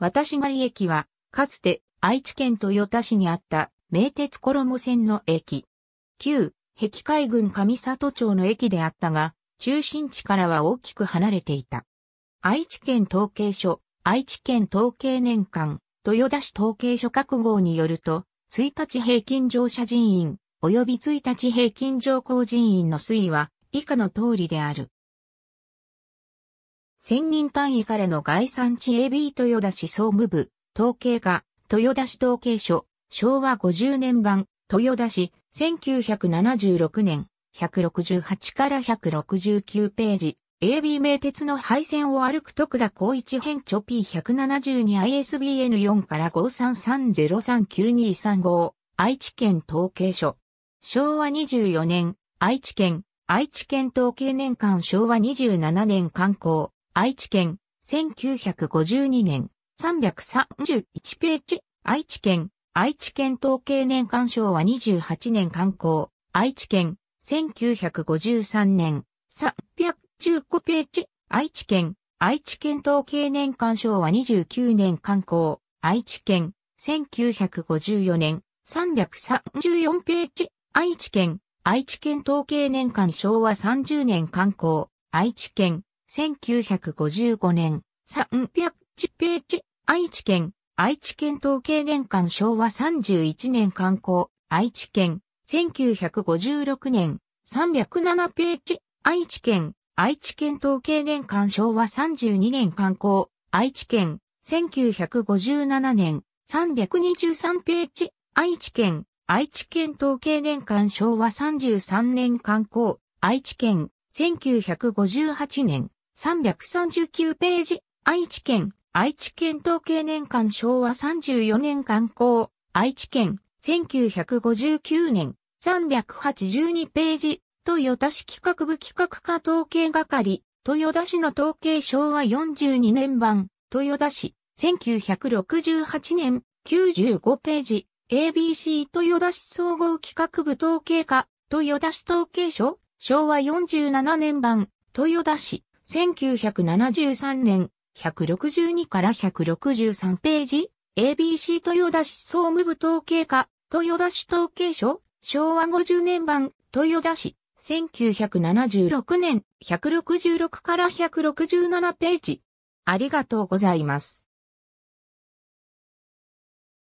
私狩駅は、かつて愛知県豊田市にあった名鉄衣線の駅。旧、碧海郡上里町の駅であったが、中心地からは大きく離れていた。愛知県統計所、愛知県統計年間、豊田市統計所各号によると、1日平均乗車人員、及び1日平均乗降人員の推移は、以下の通りである。千人単位からの概算値 AB 豊田市総務部、統計課、豊田市統計所、昭和50年版、豊田市、1976年、168から169ページ、AB 名鉄の配線を歩く徳田光一編著 P172ISBN4 から533039235、愛知県統計所。昭和24年、愛知県、愛知県統計年間昭和27年刊行、愛知県、1952年、331ページ、愛知県、愛知県統計年間賞は28年刊行、愛知県、1953年、315ページ、愛知県、愛知県統計年間賞は29年刊行、愛知県、1954年、334ページ、愛知県、愛知県統計年間昭和30年刊行、愛知県、1955年、3 0地ページ、愛知県、愛知県統計年間昭和31年観光、愛知県、1956年、307ページ、愛知県、愛知県統計年間昭和32年観光、愛知県、1957年、323ページ、愛知県、愛知県統計年間昭和33年観光、愛知県、1958年、339ページ、愛知県、愛知県統計年間昭和34年刊行、愛知県、1959年、382ページ、豊田市企画部企画課統計係、豊田市の統計昭和42年版、豊田市、1968年、95ページ、ABC 豊田市総合企画部統計課、豊田市統計所、昭和47年版、豊田市、1973年、162から163ページ、ABC 豊田市総務部統計課、豊田市統計所、昭和50年版、豊田市、1976年、166から167ページ。ありがとうございます。